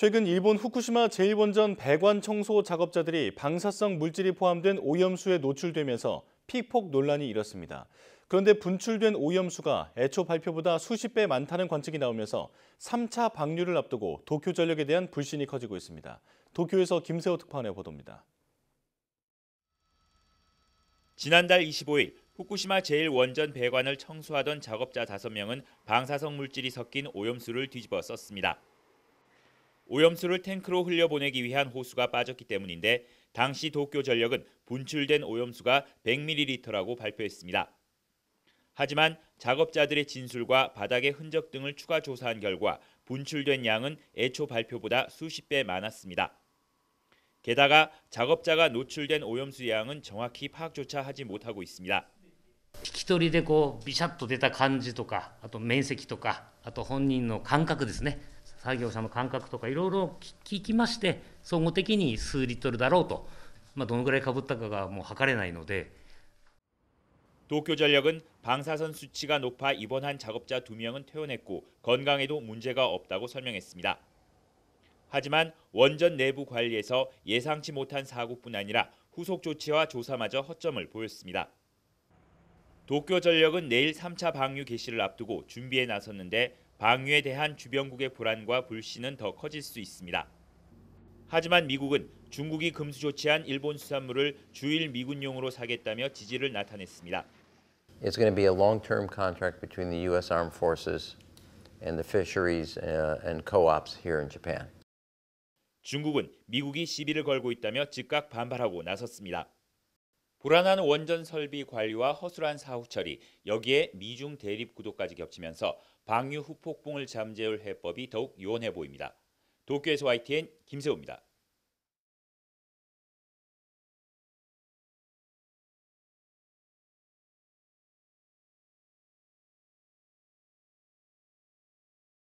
최근 일본 후쿠시마 제1원전 배관 청소 작업자들이 방사성 물질이 포함된 오염수에 노출되면서 피폭 논란이 일었습니다. 그런데 분출된 오염수가 애초 발표보다 수십 배 많다는 관측이 나오면서 3차 방류를 앞두고 도쿄전력에 대한 불신이 커지고 있습니다. 도쿄에서 김세호 특파원의 보도입니다. 지난달 25일 후쿠시마 제1원전 배관을 청소하던 작업자 5명은 방사성 물질이 섞인 오염수를 뒤집어 썼습니다. 오염수를 탱크로 흘려보내기 위한 호수가 빠졌기 때문인데 당시 도쿄전력은 분출된 오염수가 100ml라고 발표했습니다. 하지만 작업자들의 진술과 바닥의 흔적 등을 추가 조사한 결과 분출된 양은 애초 발표보다 수십 배 많았습니다. 게다가 작업자가 노출된 오염수 양은 정확히 파악조차 하지 못하고 있습니다. 聞き取りでこうビシャッと出た感じとかあと面積とかあと本人の感覚ですね作業者の感覚とかいろいろ聞きまして総合的に数リットルだろうと、まあ、どのぐらいかぶったかがもう測れないので 도쿄전력은 방사선 수치가 높아 입원한 작업자 2명은 퇴원했고 건강에도 문제가 없다고 설명했습니다. 하지만 원전 내부 관리에서 예상치 못한 사고뿐 아니라 후속 조치와 조사마저 허점을 보였습니다. 도쿄전력은 내일 3차 방류 개시를 앞두고 준비에 나섰는데 방위에 대한 주변국의 불안과 불신은 더 커질 수 있습니다. 하지만 미국은 중국이 금수 조치한 일본 수산물을 주일 미군용으로 사겠다며 지지를 나타냈습니다. It's going to be a long-term contract between the U.S. Armed Forces and the fisheries uh, and co-ops here in Japan. 중국은 미국이 시비를 걸고 있다며 즉각 반발하고 나섰습니다. 불안한 원전 설비 관리와 허술한 사후 처리, 여기에 미중 대립 구도까지 겹치면서 방류 후폭풍을 잠재울 해법이 더욱 요원해 보입니다. 도쿄에서 YTN 김세호입니다.